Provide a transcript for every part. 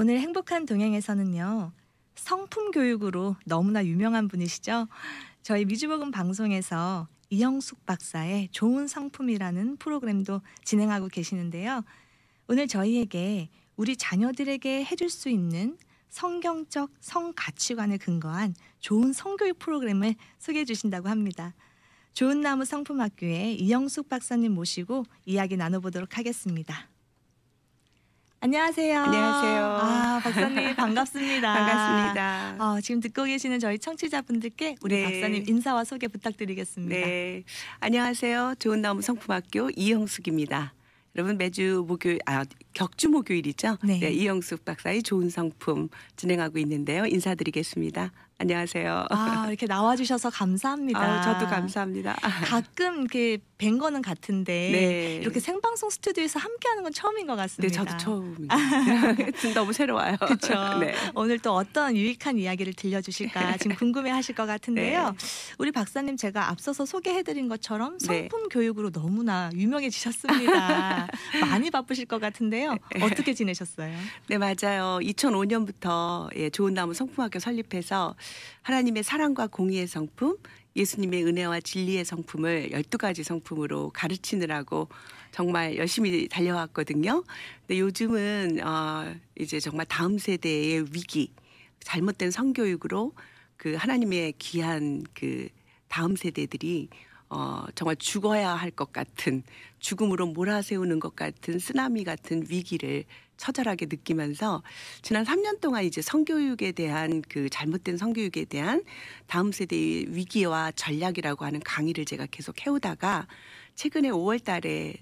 오늘 행복한 동행에서는요. 성품 교육으로 너무나 유명한 분이시죠. 저희 미주복음 방송에서 이영숙 박사의 좋은 성품이라는 프로그램도 진행하고 계시는데요. 오늘 저희에게 우리 자녀들에게 해줄 수 있는 성경적 성 가치관에 근거한 좋은 성교육 프로그램을 소개해 주신다고 합니다. 좋은 나무 성품학교의 이영숙 박사님 모시고 이야기 나눠보도록 하겠습니다. 안녕하세요. 안녕하세요. 아, 박사님 반갑습니다. 반갑습니다. 아, 지금 듣고 계시는 저희 청취자분들께 우리 네. 박사님 인사와 소개 부탁드리겠습니다. 네. 안녕하세요. 좋은 나무 성품학교 이형숙입니다. 여러분 매주 목요일 아 격주 목요일이죠. 네. 네 이영숙 박사의 좋은 성품 진행하고 있는데요. 인사드리겠습니다. 안녕하세요. 아, 이렇게 나와주셔서 감사합니다. 아, 저도 감사합니다. 가끔 이렇게 뵌 거는 같은데 네. 이렇게 생방송 스튜디오에서 함께하는 건 처음인 것 같습니다. 네, 저도 처음입니다. 너무 새로워요. 그렇죠. 네. 오늘 또 어떤 유익한 이야기를 들려주실까 네. 지금 궁금해하실 것 같은데요. 네. 우리 박사님 제가 앞서서 소개해드린 것처럼 네. 성품 교육으로 너무나 유명해지셨습니다. 많이 바쁘실 것 같은데요. 어떻게 지내셨어요? 네, 맞아요. 2005년부터 예, 좋은 나무 성품학교 설립해서 하나님의 사랑과 공의의 성품, 예수님의 은혜와 진리의 성품을 12가지 성품으로 가르치느라고 정말 열심히 달려왔거든요. 근데 요즘은 어 이제 정말 다음 세대의 위기, 잘못된 성교육으로 그 하나님의 귀한 그 다음 세대들이 어, 정말 죽어야 할 것 같은 죽음으로 몰아세우는 것 같은 쓰나미 같은 위기를 처절하게 느끼면서 지난 3년 동안 이제 성교육에 대한 그 잘못된 성교육에 대한 다음 세대의 위기와 전략이라고 하는 강의를 제가 계속 해오다가 최근에 5월 달에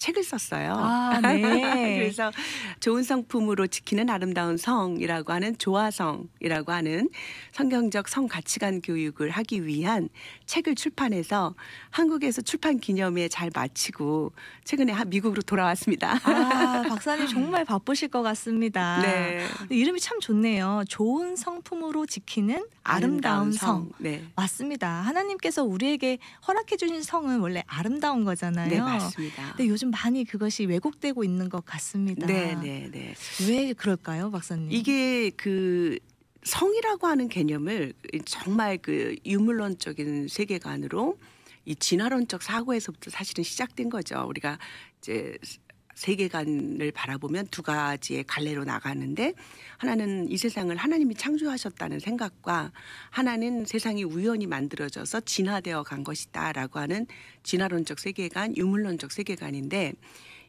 책을 썼어요. 아, 네. 그래서 좋은 성품으로 지키는 아름다운 성이라고 하는 조화성이라고 하는 성경적 성 가치관 교육을 하기 위한 책을 출판해서 한국에서 출판 기념회에 잘 마치고 최근에 미국으로 돌아왔습니다. 아, 박사님 정말 바쁘실 것 같습니다. 네. 이름이 참 좋네요. 좋은 성품으로 지키는 아름다운, 아름다운 성. 네. 맞습니다. 하나님께서 우리에게 허락해 주신 성은 원래 아름다운 거잖아요. 네, 맞습니다. 근데 요즘 많이 그것이 왜곡되고 있는 것 같습니다. 네, 네, 네. 왜 그럴까요, 박사님? 이게 그 성이라고 하는 개념을 정말 그 유물론적인 세계관으로 이 진화론적 사고에서부터 사실은 시작된 거죠. 우리가 이제 세계관을 바라보면 두 가지의 갈래로 나가는데 하나는 이 세상을 하나님이 창조하셨다는 생각과 하나는 세상이 우연히 만들어져서 진화되어 간 것이다라고 하는 진화론적 세계관, 유물론적 세계관인데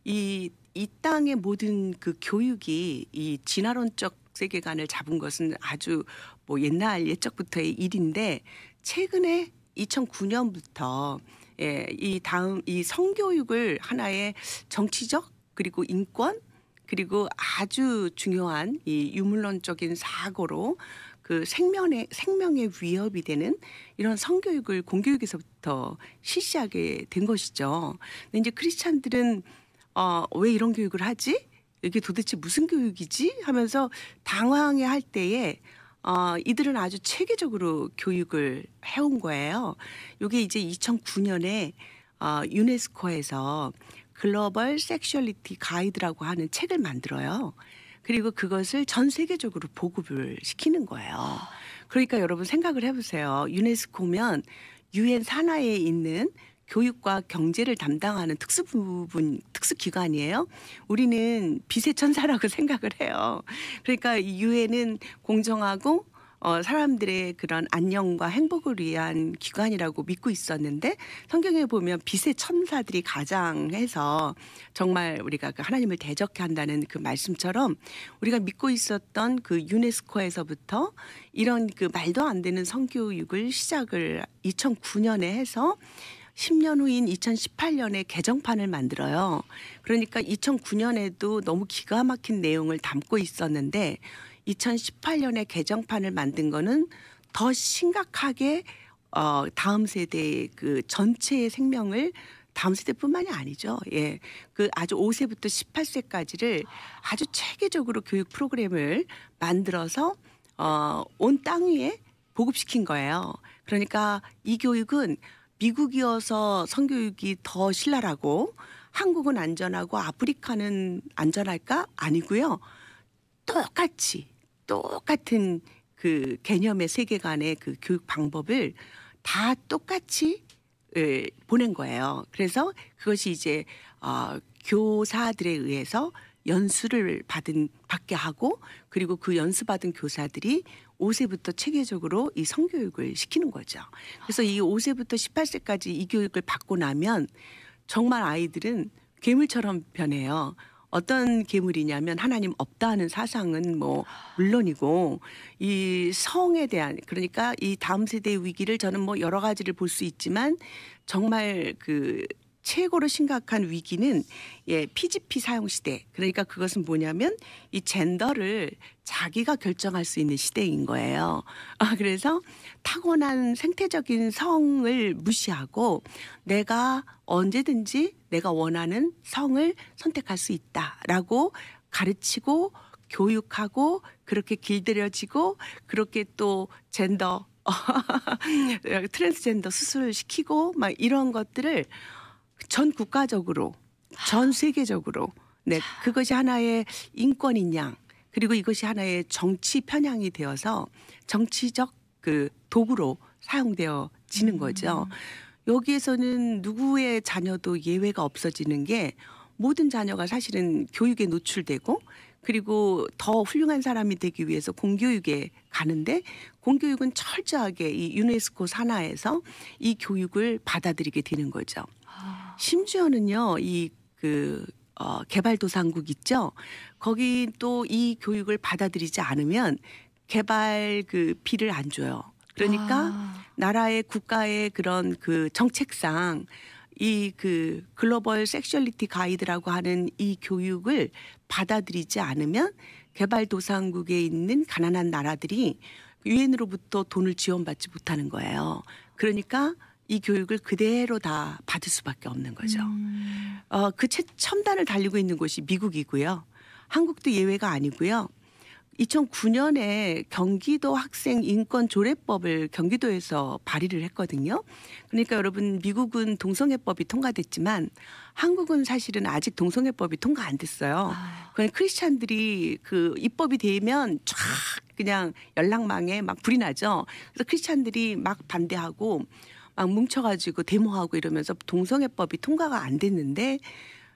이, 이 땅의 모든 그 교육이 이 진화론적 세계관을 잡은 것은 아주 뭐 옛날 옛적부터의 일인데 최근에 2009년부터 예, 이 다음 이 성교육을 하나의 정치적 그리고 인권 그리고 아주 중요한 이 유물론적인 사고로 그 생명의 생명의 위협이 되는 이런 성교육을 공교육에서부터 실시하게 된 것이죠. 근데 이제 크리스찬들은 어, 왜 이런 교육을 하지? 이게 도대체 무슨 교육이지? 하면서 당황해 할 때에 어, 이들은 아주 체계적으로 교육을 해온 거예요. 이게 이제 2009년에 어, 유네스코에서 글로벌 섹슈얼리티 가이드라고 하는 책을 만들어요. 그리고 그것을 전 세계적으로 보급을 시키는 거예요. 그러니까 여러분 생각을 해보세요. 유네스코면 유엔 산하에 있는 교육과 경제를 담당하는 특수부분 특수기관이에요. 우리는 빛의 천사라고 생각을 해요. 그러니까 유엔은 공정하고 어, 사람들의 그런 안녕과 행복을 위한 기관이라고 믿고 있었는데 성경에 보면 빛의 천사들이 가장해서 정말 우리가 그 하나님을 대적한다는 해그 말씀처럼 우리가 믿고 있었던 그 유네스코에서부터 이런 그 말도 안 되는 성교육을 시작을 2009년에 해서 10년 후인 2018년에 개정판을 만들어요. 그러니까 2009년에도 너무 기가 막힌 내용을 담고 있었는데 2018년에 개정판을 만든 거는 더 심각하게 어 다음 세대의 그 전체의 생명을 다음 세대뿐만이 아니죠. 예. 그 아주 5세부터 18세까지를 아주 체계적으로 교육 프로그램을 만들어서 어, 온 땅 위에 보급시킨 거예요. 그러니까 이 교육은 미국이어서 성교육이 더 신랄하고 한국은 안전하고 아프리카는 안전할까? 아니고요. 똑같이 똑같은 그 개념의 세계관의 그 교육 방법을 다 똑같이 예, 보낸 거예요. 그래서 그것이 이제 어, 교사들에 의해서 연수를 받은 받게 하고 그리고 그 연수 받은 교사들이 5세부터 체계적으로 이 성교육을 시키는 거죠. 그래서 이 5세부터 18세까지 이 교육을 받고 나면 정말 아이들은 괴물처럼 변해요. 어떤 괴물이냐면 하나님 없다 는 사상은 뭐 물론이고 이 성에 대한 그러니까 이 다음 세대의 위기를 저는 뭐 여러 가지를 볼 수 있지만 정말 그 최고로 심각한 위기는 예, PGP 사용 시대. 그러니까 그것은 뭐냐면 이 젠더를 자기가 결정할 수 있는 시대인 거예요. 아, 그래서 타고난 생태적인 성을 무시하고 내가 언제든지 내가 원하는 성을 선택할 수 있다라고 가르치고 교육하고 그렇게 길들여지고 그렇게 또 젠더 트랜스젠더 수술시키고 막 이런 것들을 전 국가적으로 전 세계적으로 네 그것이 하나의 인권인 양 그리고 이것이 하나의 정치 편향이 되어서 정치적 그 도구로 사용되어지는 음. 거죠. 여기에서는 누구의 자녀도 예외가 없어지는 게 모든 자녀가 사실은 교육에 노출되고 그리고 더 훌륭한 사람이 되기 위해서 공교육에 가는데 공교육은 철저하게 이 유네스코 산하에서 이 교육을 받아들이게 되는 거죠. 아. 심지어는요, 이그 어, 개발도상국 있죠. 거기 또 이 교육을 받아들이지 않으면 개발 그 비를 안 줘요. 그러니까 아. 나라의 국가의 그런 그 정책상 이 그 글로벌 섹슈얼리티 가이드라고 하는 이 교육을 받아들이지 않으면 개발도상국에 있는 가난한 나라들이 유엔으로부터 돈을 지원받지 못하는 거예요. 그러니까 이 교육을 그대로 다 받을 수밖에 없는 거죠. 음. 어, 그 최, 첨단을 달리고 있는 곳이 미국이고요. 한국도 예외가 아니고요. 2009년에 경기도 학생 인권 조례법을 경기도에서 발의를 했거든요. 그러니까 여러분 미국은 동성애법이 통과됐지만 한국은 사실은 아직 동성애법이 통과 안 됐어요. 아. 그냥 크리스찬들이 그 입법이 되면 쫙 그냥 연락망에 막 불이 나죠. 그래서 크리스찬들이 막 반대하고 막 뭉쳐가지고 데모하고 이러면서 동성애법이 통과가 안 됐는데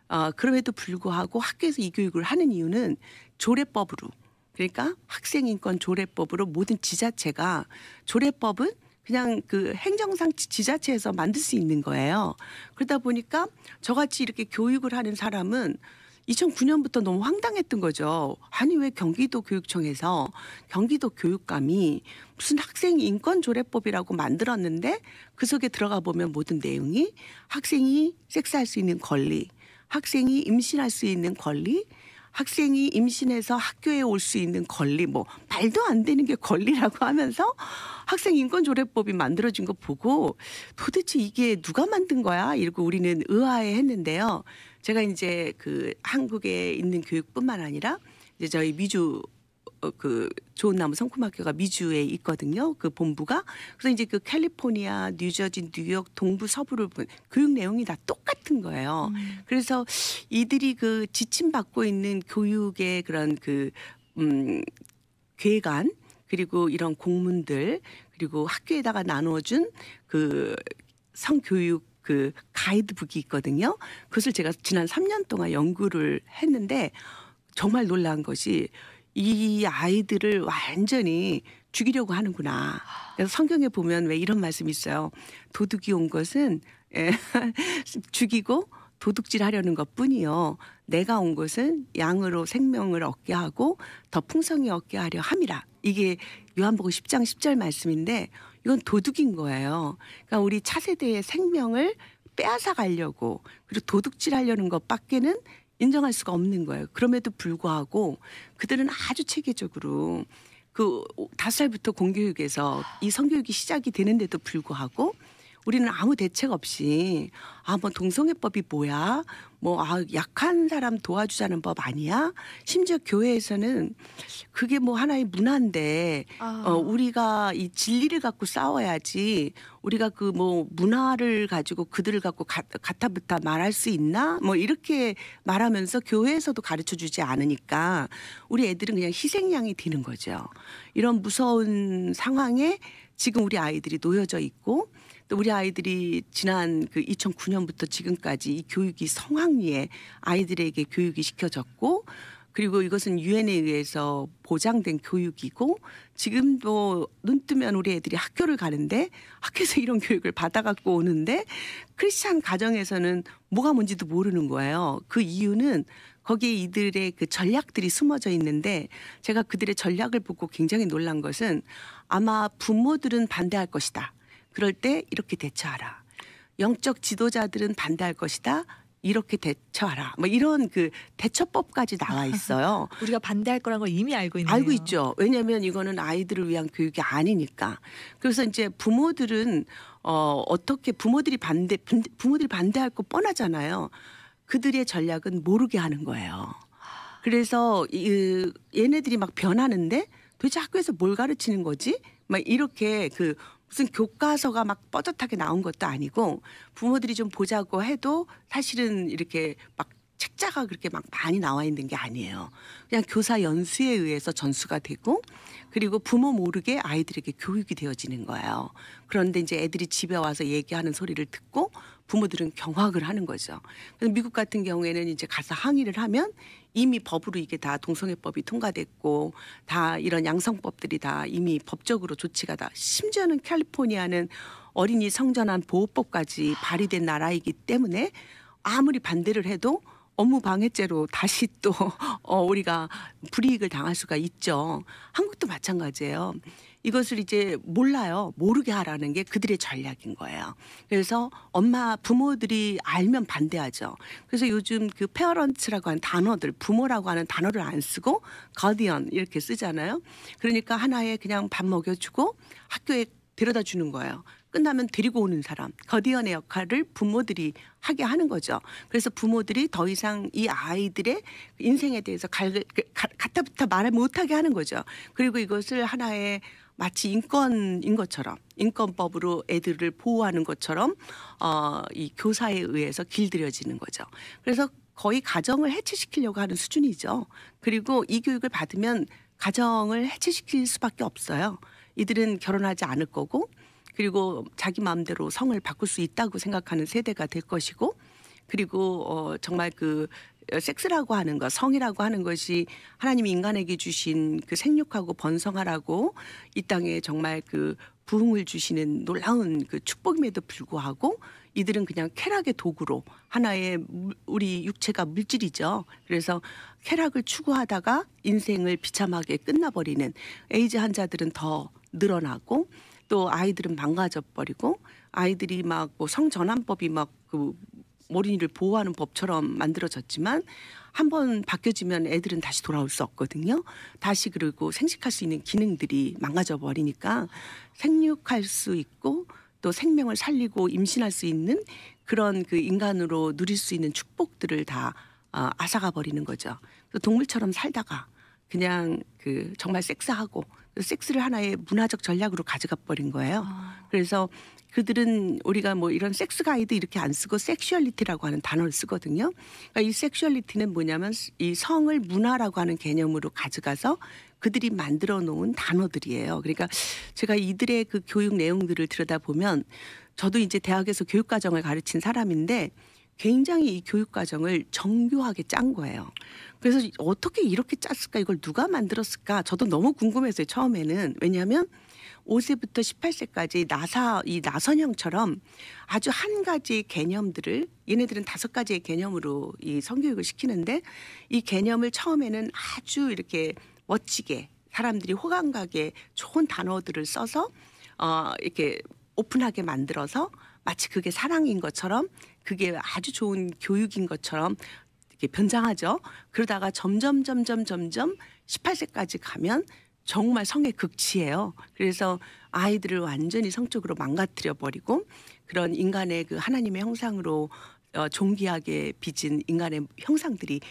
어, 그럼에도 불구하고 학교에서 이 교육을 하는 이유는 조례법으로 그러니까 학생인권 조례법으로 모든 지자체가 조례법은 그냥 그 행정상 지자체에서 만들 수 있는 거예요. 그러다 보니까 저같이 이렇게 교육을 하는 사람은 2009년부터 너무 황당했던 거죠. 아니 왜 경기도 교육청에서 경기도 교육감이 무슨 학생 인권 조례법이라고 만들었는데 그 속에 들어가 보면 모든 내용이 학생이 섹스할 수 있는 권리, 학생이 임신할 수 있는 권리, 학생이 임신해서 학교에 올 수 있는 권리 뭐 말도 안 되는 게 권리라고 하면서 학생 인권 조례법이 만들어진 거 보고 도대체 이게 누가 만든 거야? 이러고 우리는 의아해 했는데요. 제가 이제 그 한국에 있는 교육뿐만 아니라 이제 저희 미주 어, 그 좋은 나무 성품학교가 미주에 있거든요. 그 본부가 그래서 이제 그 캘리포니아, 뉴저지, 뉴욕 동부 서부를 본 교육 내용이 다 똑같은 거예요. 음. 그래서 이들이 그 지침 받고 있는 교육의 그런 그음 괴관 그리고 이런 공문들 그리고 학교에다가 나눠준 그 성교육 그 가이드북이 있거든요. 그것을 제가 지난 3년 동안 연구를 했는데 정말 놀라운 것이 이 아이들을 완전히 죽이려고 하는구나. 그래서 성경에 보면 왜 이런 말씀이 있어요. 도둑이 온 것은 예, 죽이고 도둑질 하려는 것 뿐이요. 내가 온 것은 양으로 생명을 얻게 하고 더 풍성히 얻게 하려 함이라. 이게 요한복음 10장 10절 말씀인데 이건 도둑인 거예요. 그러니까 우리 차세대의 생명을 빼앗아 가려고 그리고 도둑질 하려는 것밖에는 인정할 수가 없는 거예요. 그럼에도 불구하고 그들은 아주 체계적으로 그 다섯 살부터 공교육에서 이 성교육이 시작이 되는데도 불구하고 우리는 아무 대책 없이 아뭐 동성애법이 뭐야 뭐 아 약한 사람 도와주자는 법 아니야 심지어 교회에서는 그게 뭐 하나의 문화인데 아. 어 우리가 이 진리를 갖고 싸워야지 우리가 그 뭐 문화를 가지고 그들을 갖고 가, 가타부타 말할 수 있나 뭐 이렇게 말하면서 교회에서도 가르쳐 주지 않으니까 우리 애들은 그냥 희생양이 되는 거죠 이런 무서운 상황에 지금 우리 아이들이 놓여져 있고 또 우리 아이들이 지난 그 2009년부터 지금까지 이 교육이 성황리에 아이들에게 교육이 시켜졌고 그리고 이것은 유엔에 의해서 보장된 교육이고 지금도 눈 뜨면 우리 애들이 학교를 가는데 학교에서 이런 교육을 받아갖고 오는데 크리스찬 가정에서는 뭐가 뭔지도 모르는 거예요. 그 이유는 거기에 이들의 그 전략들이 숨어져 있는데 제가 그들의 전략을 보고 굉장히 놀란 것은 아마 부모들은 반대할 것이다. 그럴 때 이렇게 대처하라. 영적 지도자들은 반대할 것이다. 이렇게 대처하라. 뭐 이런 그 대처법까지 나와 있어요. 우리가 반대할 거란 걸 이미 알고 있네요. 알고 있죠. 왜냐하면 이거는 아이들을 위한 교육이 아니니까. 그래서 이제 부모들은 어 어떻게 부모들이 반대 부모들이 반대할 거 뻔하잖아요. 그들의 전략은 모르게 하는 거예요. 그래서 이, 그 얘네들이 막 변하는데 도대체 학교에서 뭘 가르치는 거지? 막 이렇게 그 무슨 교과서가 막 뻣뻣하게 나온 것도 아니고 부모들이 좀 보자고 해도 사실은 이렇게 막 책자가 그렇게 막 많이 나와 있는 게 아니에요. 그냥 교사 연수에 의해서 전수가 되고 그리고 부모 모르게 아이들에게 교육이 되어지는 거예요. 그런데 이제 애들이 집에 와서 얘기하는 소리를 듣고 부모들은 경악을 하는 거죠. 그래서 미국 같은 경우에는 이제 가서 항의를 하면 이미 법으로 이게 다 동성애법이 통과됐고 다 이런 양성법들이 다 이미 법적으로 조치가 다 심지어는 캘리포니아는 어린이 성전환 보호법까지 발의된 나라이기 때문에 아무리 반대를 해도 업무 방해죄로 다시 또 어, 우리가 불이익을 당할 수가 있죠. 한국도 마찬가지예요. 이것을 이제 몰라요. 모르게 하라는 게 그들의 전략인 거예요. 그래서 엄마 부모들이 알면 반대하죠. 그래서 요즘 그 페어런츠라고 하는 단어들 부모라고 하는 단어를 안 쓰고 가디언 이렇게 쓰잖아요. 그러니까 하나에 그냥 밥 먹여주고 학교에 데려다 주는 거예요. 끝나면 데리고 오는 사람, 거디언의 역할을 부모들이 하게 하는 거죠. 그래서 부모들이 더 이상 이 아이들의 인생에 대해서 갈, 갈, 갖다부터 말을 못하게 하는 거죠. 그리고 이것을 하나의 마치 인권인 것처럼 인권법으로 애들을 보호하는 것처럼 어, 이 교사에 의해서 길들여지는 거죠. 그래서 거의 가정을 해체시키려고 하는 수준이죠. 그리고 이 교육을 받으면 가정을 해체시킬 수밖에 없어요. 이들은 결혼하지 않을 거고 그리고 자기 마음대로 성을 바꿀 수 있다고 생각하는 세대가 될 것이고 그리고 어 정말 그 어, 섹스라고 하는 것, 성이라고 하는 것이 하나님 인간에게 주신 그 생육하고 번성하라고 이 땅에 정말 그 부흥을 주시는 놀라운 그 축복임에도 불구하고 이들은 그냥 쾌락의 도구로 하나의 우리 육체가 물질이죠. 그래서 쾌락을 추구하다가 인생을 비참하게 끝나버리는 에이즈 환자들은 더 늘어나고 또 아이들은 망가져 버리고 아이들이 막뭐 성전환법이 막그 어린이를 보호하는 법처럼 만들어졌지만 한 번 바뀌어지면 애들은 다시 돌아올 수 없거든요. 다시 그리고 생식할 수 있는 기능들이 망가져 버리니까 생육할 수 있고 또 생명을 살리고 임신할 수 있는 그런 그 인간으로 누릴 수 있는 축복들을 다 어, 아사가 버리는 거죠. 동물처럼 살다가 그냥 그 정말 섹스하고 섹스를 하나의 문화적 전략으로 가져가 버린 거예요. 아. 그래서 그들은 우리가 뭐 이런 섹스 가이드 이렇게 안 쓰고 섹슈얼리티라고 하는 단어를 쓰거든요. 그러니까 이 섹슈얼리티는 뭐냐면 이 성을 문화라고 하는 개념으로 가져가서 그들이 만들어 놓은 단어들이에요. 그러니까 제가 이들의 그 교육 내용들을 들여다보면 저도 이제 대학에서 교육과정을 가르친 사람인데 굉장히 이 교육과정을 정교하게 짠 거예요. 그래서 어떻게 이렇게 짰을까? 이걸 누가 만들었을까? 저도 너무 궁금했어요. 처음에는. 왜냐하면 5세부터 18세까지 나사 이 나선형처럼 아주 한 가지 개념들을 얘네들은 다섯 가지의 개념으로 이 성교육을 시키는데 이 개념을 처음에는 아주 이렇게 멋지게 사람들이 호감 가게 좋은 단어들을 써서 어 이렇게 오픈하게 만들어서 마치 그게 사랑인 것처럼 그게 아주 좋은 교육인 것처럼 이렇게 변장하죠. 그러다가 점점 점점 점점 18세까지 가면 정말 성의 극치예요. 그래서 아이들을 완전히 성적으로 망가뜨려 버리고 그런 인간의 그 하나님의 형상으로 어, 종기하게 빚은 인간의 형상들이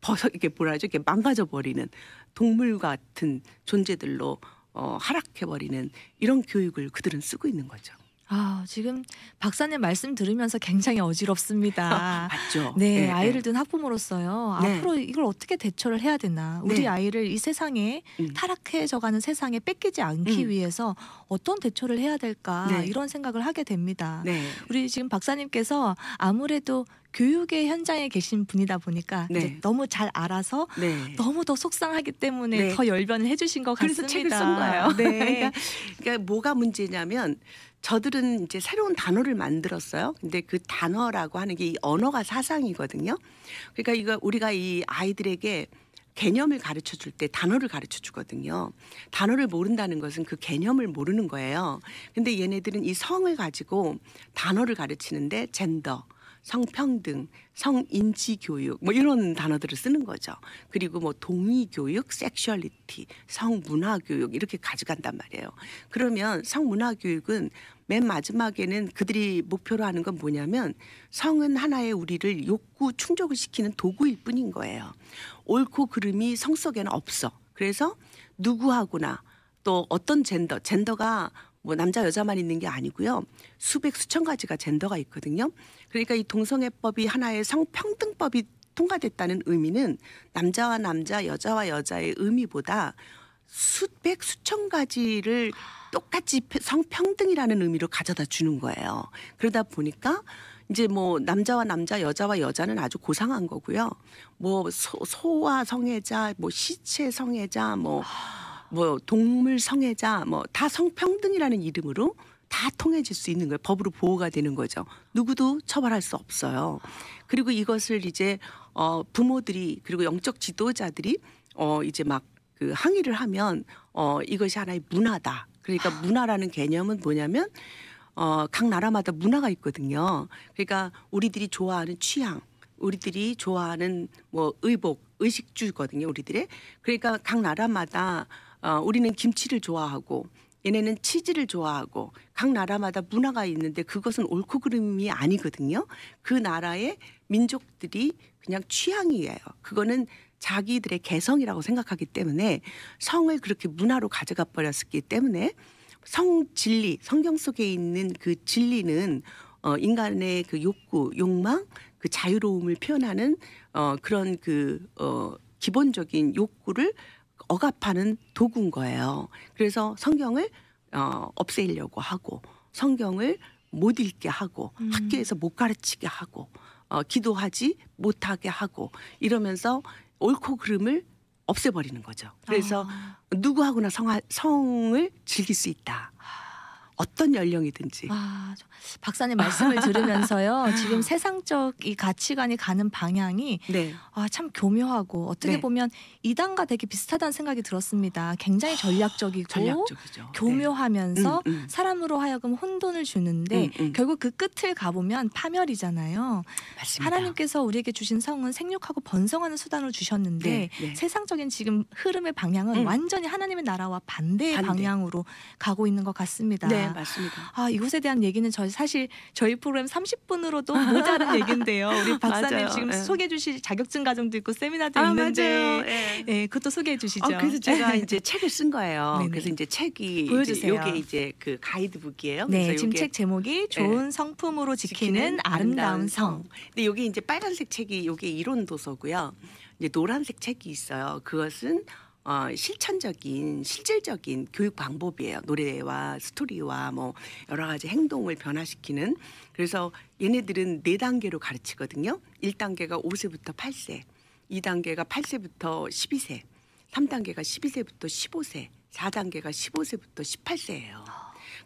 버섯 이게 뭐라죠? 이렇게 망가져 버리는 동물 같은 존재들로 어, 하락해 버리는 이런 교육을 그들은 쓰고 있는 거죠. 아, 지금 박사님 말씀 들으면서 굉장히 어지럽습니다. 맞죠. 네, 네, 아이를 둔 학부모로서요. 네. 앞으로 이걸 어떻게 대처를 해야 되나? 우리 네. 아이를 이 세상에 음. 타락해져가는 세상에 뺏기지 않기 음. 위해서 어떤 대처를 해야 될까? 네. 이런 생각을 하게 됩니다. 네. 우리 지금 박사님께서 아무래도 교육의 현장에 계신 분이다 보니까 네. 너무 잘 알아서 네. 너무 더 속상하기 때문에 네. 더 열변을 해주신 것 같습니다. 그래서 책을 쓴 거예요. 네. 그러니까, 그러니까 뭐가 문제냐면 저들은 이제 새로운 단어를 만들었어요. 근데 그 단어라고 하는 게 이 언어가 사상이거든요. 그러니까 이거 우리가 이 아이들에게 개념을 가르쳐 줄 때 단어를 가르쳐 주거든요. 단어를 모른다는 것은 그 개념을 모르는 거예요. 근데 얘네들은 이 성을 가지고 단어를 가르치는데 젠더, 성평등, 성인지 교육 뭐 이런 단어들을 쓰는 거죠. 그리고 뭐 동의 교육, 섹슈얼리티, 성문화 교육 이렇게 가져간단 말이에요. 그러면 성문화 교육은 맨 마지막에는 그들이 목표로 하는 건 뭐냐면 성은 하나의 우리를 욕구 충족을 시키는 도구일 뿐인 거예요. 옳고 그름이 성 속에는 없어. 그래서 누구하고나 또 어떤 젠더, 젠더가 뭐 남자 여자만 있는 게 아니고요. 수백 수천 가지가 젠더가 있거든요. 그러니까 이 동성애법이 하나의 성평등법이 통과됐다는 의미는 남자와 남자, 여자와 여자의 의미보다 수백 수천 가지를 똑같이 성평등이라는 의미로 가져다 주는 거예요. 그러다 보니까 이제 뭐 남자와 남자, 여자와 여자는 아주 고상한 거고요. 뭐 소, 와 성애자, 뭐 시체 성애자, 뭐뭐 동물 성애자 뭐 다 성평등이라는 이름으로 다 통해질 수 있는 거예요. 법으로 보호가 되는 거죠. 누구도 처벌할 수 없어요. 그리고 이것을 이제 어 부모들이 그리고 영적 지도자들이 어 이제 막 그 항의를 하면 어 이것이 하나의 문화다. 그러니까 아. 문화라는 개념은 뭐냐면 어 각 나라마다 문화가 있거든요. 그러니까 우리들이 좋아하는 취향, 우리들이 좋아하는 뭐 의복, 의식주거든요, 우리들의. 그러니까 각 나라마다 어, 우리는 김치를 좋아하고 얘네는 치즈를 좋아하고 각 나라마다 문화가 있는데 그것은 옳고 그름이 아니거든요. 그 나라의 민족들이 그냥 취향이에요. 그거는 자기들의 개성이라고 생각하기 때문에 성을 그렇게 문화로 가져가 버렸기 때문에 성 진리, 성경 속에 있는 그 진리는 어, 인간의 그 욕구, 욕망, 그 자유로움을 표현하는 어, 그런 그 어, 기본적인 욕구를 억압하는 도구인 거예요. 그래서 성경을 어, 없애려고 하고 성경을 못 읽게 하고 음. 학교에서 못 가르치게 하고 어, 기도하지 못하게 하고 이러면서 옳고 그름을 없애버리는 거죠. 그래서 아. 누구하고나 성 성을 즐길 수 있다. 어떤 연령이든지. 아, 박사님 말씀을 들으면서요. 지금 세상적 이 가치관이 가는 방향이 네. 아, 참 교묘하고 어떻게 네. 보면 이단과 되게 비슷하다는 생각이 들었습니다. 굉장히 전략적이고 전략적이죠. 네. 교묘하면서 네. 음, 음. 사람으로 하여금 혼돈을 주는데 음, 음, 결국 그 끝을 가보면 파멸이잖아요. 맞습니다. 하나님께서 우리에게 주신 성은 생육하고 번성하는 수단으로 주셨는데 네, 네. 세상적인 지금 흐름의 방향은 음. 완전히 하나님의 나라와 반대의 반대. 방향으로 가고 있는 것 같습니다. 네, 맞습니다. 아, 이곳에 대한 얘기는 저 사실 저희 프로그램 30분으로도 모자란 얘긴데요 우리 박사님 지금 네. 소개해 주실 자격증 과정도 있고 세미나도 아, 있는데 네. 네. 그것도 소개해 주시죠. 어, 그래서 제가 네. 이제 책을 쓴 거예요. 네네. 그래서 이제 책이 보여주세요. 이게 이제 그 가이드북이에요. 네, 지금 책 제목이 네. 좋은 성품으로 지키는, 지키는 아름다운 성. 성. 근데 여기 이제 빨간색 책이 이게 이론 도서고요. 이제 노란색 책이 있어요. 그것은 어, 실천적인 실질적인 교육 방법이에요. 노래와 스토리와 뭐 여러 가지 행동을 변화시키는 그래서 얘네들은 네 단계로 가르치거든요. 1단계가 5세부터 8세, 2단계가 8세부터 12세, 3단계가 12세부터 15세, 4단계가 15세부터 18세예요.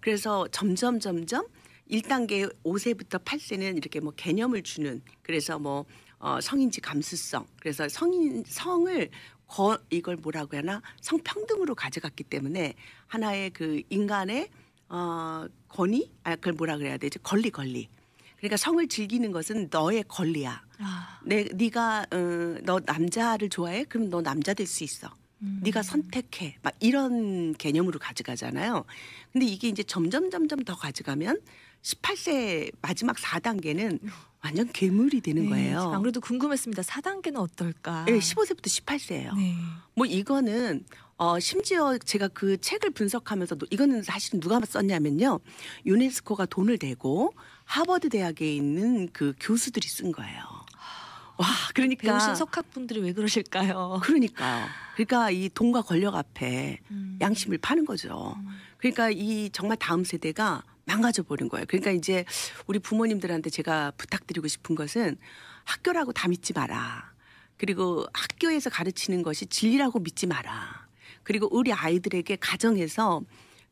그래서 점점 점점 1단계 5세부터 8세는 이렇게 뭐 개념을 주는 그래서 뭐 어, 성인지 감수성 그래서 성인 성을 거 이걸 뭐라고 해야 하나 성평등으로 가져갔기 때문에 하나의 그 인간의 어 권위 아 그걸 뭐라 그래야 되지 권리 권리 그러니까 성을 즐기는 것은 너의 권리야 아. 내 네가 어, 너 남자를 좋아해 그럼 너 남자 될 수 있어 음. 네가 선택해 막 이런 개념으로 가져가잖아요 근데 이게 이제 점점 점점 더 가져가면 18세 마지막 4단계는 완전 괴물이 되는 네, 거예요. 안 그래도 궁금했습니다. 4단계는 어떨까? 네, 예, 15세부터 18세예요. 네. 뭐 이거는 어 심지어 제가 그 책을 분석하면서 도 이거는 사실 누가 썼냐면요. 유네스코가 돈을 대고 하버드 대학에 있는 그 교수들이 쓴 거예요. 와, 그러니까 배우신 석학분들이 왜 그러실까요? 그러니까 그러니까 이 돈과 권력 앞에 음. 양심을 파는 거죠. 음. 그러니까 이 정말 다음 세대가 망가져 버린 거예요. 그러니까 이제 우리 부모님들한테 제가 부탁드리고 싶은 것은 학교라고 다 믿지 마라. 그리고 학교에서 가르치는 것이 진리라고 믿지 마라. 그리고 우리 아이들에게 가정에서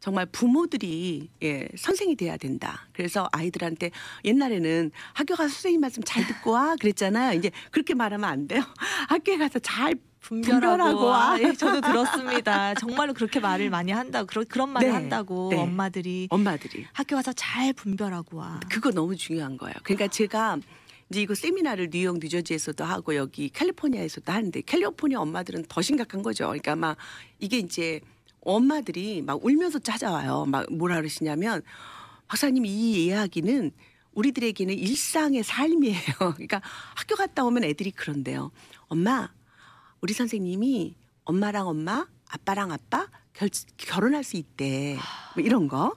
정말 부모들이 예, 선생이 돼야 된다. 그래서 아이들한테 옛날에는 학교 가서 선생님 말씀 잘 듣고 와 그랬잖아요. 이제 그렇게 말하면 안 돼요. 학교에 가서 잘 분별하고, 와. 예, 저도 들었습니다. 정말로 그렇게 말을 많이 한다고 그런 그런 말을 네, 한다고 네. 엄마들이 엄마들이 학교 가서 잘 분별하고 와. 그거 너무 중요한 거예요. 그러니까 제가 이제 이거 세미나를 뉴욕 뉴저지에서도 하고 여기 캘리포니아에서도 하는데 캘리포니아 엄마들은 더 심각한 거죠. 그러니까 막 이게 이제 엄마들이 막 울면서 찾아와요. 막 뭐라 그러시냐면 박사님 이 이야기는 우리들에게는 일상의 삶이에요. 그러니까 학교 갔다 오면 애들이 그런데요. 엄마, 우리 선생님이 엄마랑 엄마, 아빠랑 아빠 결, 결혼할 수 있대. 뭐 이런 거.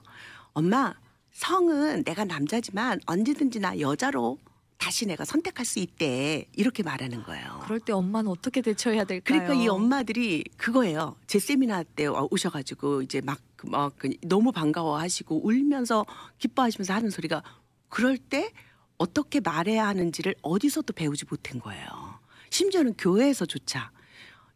엄마, 성은 내가 남자지만 언제든지 나 여자로 다시 내가 선택할 수 있대 이렇게 말하는 거예요. 그럴 때 엄마는 어떻게 대처해야 될까요? 그러니까 이 엄마들이 그거예요. 제 세미나 때 오셔가지고 이제 막, 막 그 너무 반가워하시고 울면서 기뻐하시면서 하는 소리가 그럴 때 어떻게 말해야 하는지를 어디서도 배우지 못한 거예요. 심지어는 교회에서조차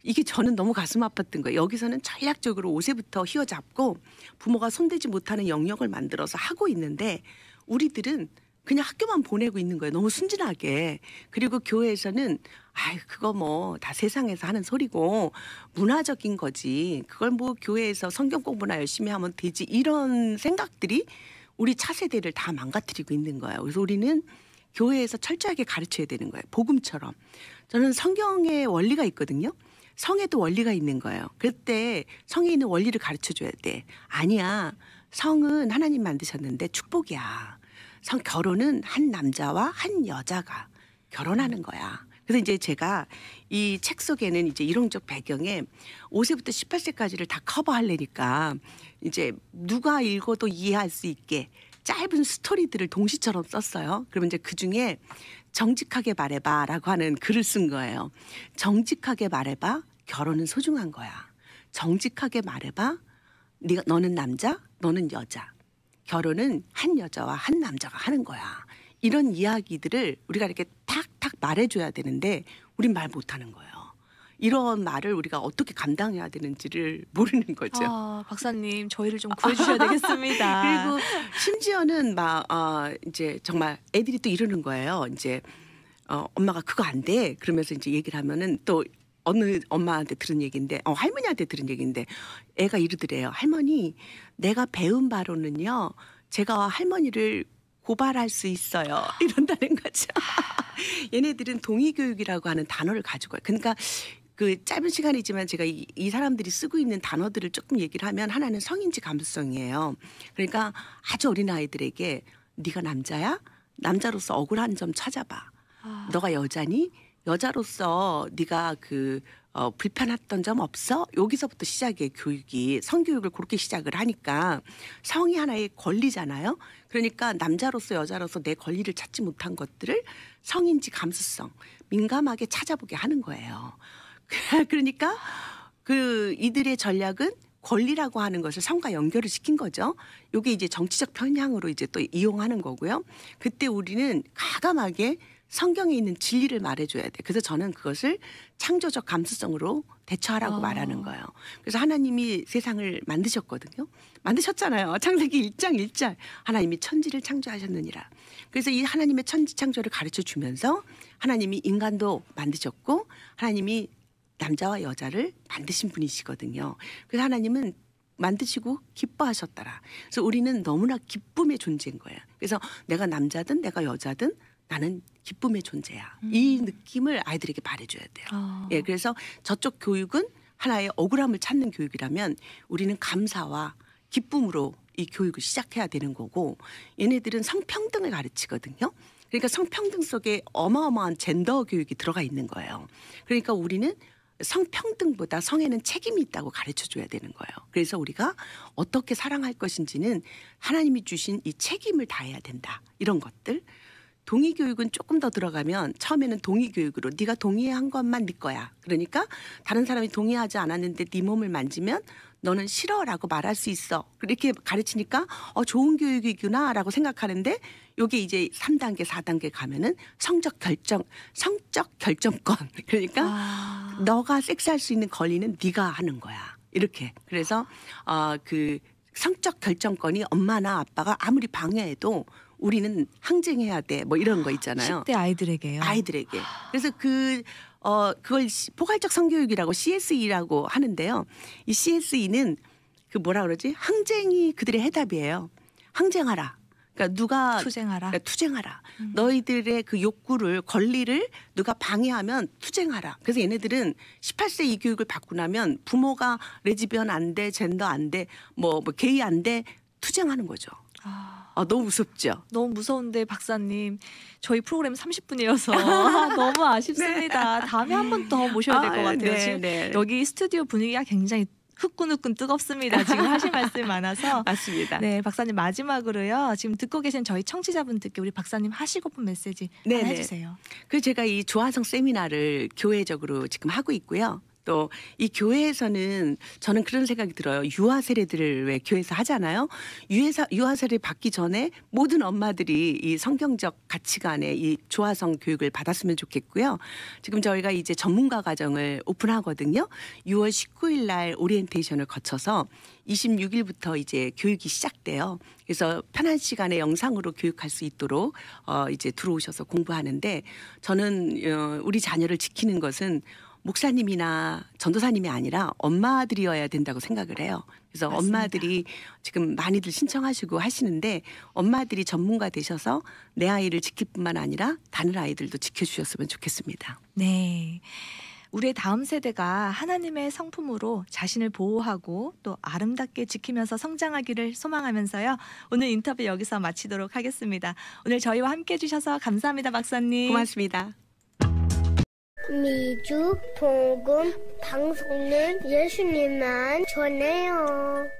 이게 저는 너무 가슴 아팠던 거예요. 여기서는 전략적으로 5세부터 휘어잡고 부모가 손대지 못하는 영역을 만들어서 하고 있는데 우리들은 그냥 학교만 보내고 있는 거예요. 너무 순진하게. 그리고 교회에서는 아이 그거 뭐 다 세상에서 하는 소리고 문화적인 거지. 그걸 뭐 교회에서 성경 공부나 열심히 하면 되지. 이런 생각들이 우리 차세대를 다 망가뜨리고 있는 거예요. 그래서 우리는 교회에서 철저하게 가르쳐야 되는 거예요. 복음처럼. 저는 성경의 원리가 있거든요. 성에도 원리가 있는 거예요. 그때 성에 있는 원리를 가르쳐 줘야 돼. 아니야. 성은 하나님 만드셨는데 축복이야. 성 결혼은 한 남자와 한 여자가 결혼하는 거야. 그래서 이제 제가 이 책 속에는 이제 이론적 배경에 5세부터 18세까지를 다 커버하려니까 이제 누가 읽어도 이해할 수 있게 짧은 스토리들을 동시처럼 썼어요. 그러면 이제 그 중에 정직하게 말해봐 라고 하는 글을 쓴 거예요. 정직하게 말해봐. 결혼은 소중한 거야. 정직하게 말해봐. 네가 너는 남자, 너는 여자. 결혼은 한 여자와 한 남자가 하는 거야. 이런 이야기들을 우리가 이렇게 탁탁 말해줘야 되는데 우린 말 못하는 거예요. 이런 말을 우리가 어떻게 감당해야 되는지를 모르는 거죠. 아, 박사님 저희를 좀 구해주셔야 되겠습니다. 그리고 심지어는 막 어, 이제 정말 애들이 또 이러는 거예요. 이제 어, 엄마가 그거 안 돼. 그러면서 이제 얘기를 하면은 또 어느 엄마한테 들은 얘기인데 어, 할머니한테 들은 얘기인데 애가 이러더래요. 할머니 내가 배운 바로는요. 제가 할머니를 고발할 수 있어요. 이런다는 거죠. 얘네들은 동의교육이라고 하는 단어를 가지고 그러니까 그 짧은 시간이지만 제가 이, 이, 사람들이 쓰고 있는 단어들을 조금 얘기를 하면 하나는 성인지 감수성이에요. 그러니까 아주 어린 아이들에게 네가 남자야? 남자로서 억울한 점 찾아봐. 아. 너가 여자니? 여자로서 네가 그 어, 불편했던 점 없어? 여기서부터 시작이에요, 교육이. 성교육을 그렇게 시작을 하니까 성이 하나의 권리잖아요. 그러니까 남자로서 여자로서 내 권리를 찾지 못한 것들을 성인지 감수성, 민감하게 찾아보게 하는 거예요. 그러니까 그 이들의 전략은 권리라고 하는 것을 성과 연결을 시킨 거죠. 요게 이제 정치적 편향으로 이제 또 이용하는 거고요. 그때 우리는 가감하게 성경에 있는 진리를 말해줘야 돼. 그래서 저는 그것을 창조적 감수성으로 대처하라고 아. 말하는 거예요. 그래서 하나님이 세상을 만드셨거든요. 만드셨잖아요. 창세기 1장 1절. 하나님이 천지를 창조하셨느니라. 그래서 이 하나님의 천지 창조를 가르쳐 주면서 하나님이 인간도 만드셨고 하나님이 남자와 여자를 만드신 분이시거든요. 그래서 하나님은 만드시고 기뻐하셨더라. 그래서 우리는 너무나 기쁨의 존재인 거예요. 그래서 내가 남자든 내가 여자든 나는 기쁨의 존재야. 음. 이 느낌을 아이들에게 말해줘야 돼요. 어. 예, 그래서 저쪽 교육은 하나의 억울함을 찾는 교육이라면 우리는 감사와 기쁨으로 이 교육을 시작해야 되는 거고 얘네들은 성평등을 가르치거든요. 그러니까 성평등 속에 어마어마한 젠더 교육이 들어가 있는 거예요. 그러니까 우리는 성평등보다 성에는 책임이 있다고 가르쳐 줘야 되는 거예요. 그래서 우리가 어떻게 사랑할 것인지는 하나님이 주신 이 책임을 다해야 된다. 이런 것들. 동의 교육은 조금 더 들어가면 처음에는 동의 교육으로 네가 동의한 것만 네 거야. 그러니까 다른 사람이 동의하지 않았는데 네 몸을 만지면 너는 싫어라고 말할 수 있어. 그렇게 가르치니까 어 좋은 교육이구나라고 생각하는데 요게 이제 3단계, 4단계 가면은 성적 결정, 성적 결정권. 그러니까 아... 너가 섹스할 수 있는 권리는 네가 하는 거야. 이렇게. 그래서 어그 성적 결정권이 엄마나 아빠가 아무리 방해해도 우리는 항쟁해야 돼. 뭐 이런 거 있잖아요. 10대 아이들에게요. 아이들에게. 아. 그래서 그 어, 그걸 포괄적 성교육이라고 CSE라고 하는데요. 이 CSE는 그 뭐라 그러지? 항쟁이 그들의 해답이에요. 항쟁하라. 그러니까 누가 투쟁하라. 그러니까 투쟁하라. 음. 너희들의 그 욕구를 권리를 누가 방해하면 투쟁하라. 그래서 얘네들은 18세 이 교육을 받고 나면 부모가 레즈비언 안 돼, 젠더 안 돼, 뭐, 뭐 게이 안 돼, 투쟁하는 거죠. 아. 아, 너무 무섭죠? 너무 무서운데 박사님 저희 프로그램 30분이어서 아, 너무 아쉽습니다. 네. 다음에 한 번 더 모셔야 될것 아, 같아요. 아, 지금 네. 여기 스튜디오 분위기가 굉장히 후끈흑끈 뜨겁습니다. 지금 하실 말씀 많아서. 맞습니다. 네, 박사님 마지막으로요. 지금 듣고 계신 저희 청취자분들께 우리 박사님 하시고픈 메시지 네, 네 해주세요. 그 제가 이 조화성 세미나를 교회적으로 지금 하고 있고요. 또이 교회에서는 저는 그런 생각이 들어요. 유아 세례들을 왜 교회에서 하잖아요. 유해사, 유아 세례 받기 전에 모든 엄마들이 이 성경적 가치관의 이 조화성 교육을 받았으면 좋겠고요. 지금 저희가 이제 전문가 과정을 오픈하거든요. 6월 19일 날 오리엔테이션을 거쳐서 26일부터 이제 교육이 시작돼요. 그래서 편한 시간에 영상으로 교육할 수 있도록 어 이제 들어오셔서 공부하는데 저는 어 우리 자녀를 지키는 것은 목사님이나 전도사님이 아니라 엄마들이어야 된다고 생각을 해요. 그래서 맞습니다. 엄마들이 지금 많이들 신청하시고 하시는데 엄마들이 전문가 되셔서 내 아이를 지킬 뿐만 아니라 다른 아이들도 지켜주셨으면 좋겠습니다. 네. 우리의 다음 세대가 하나님의 성품으로 자신을 보호하고 또 아름답게 지키면서 성장하기를 소망하면서요. 오늘 인터뷰 여기서 마치도록 하겠습니다. 오늘 저희와 함께 해주셔서 감사합니다, 박사님. 고맙습니다. 미주 복음 방송은 예수님만 전해요.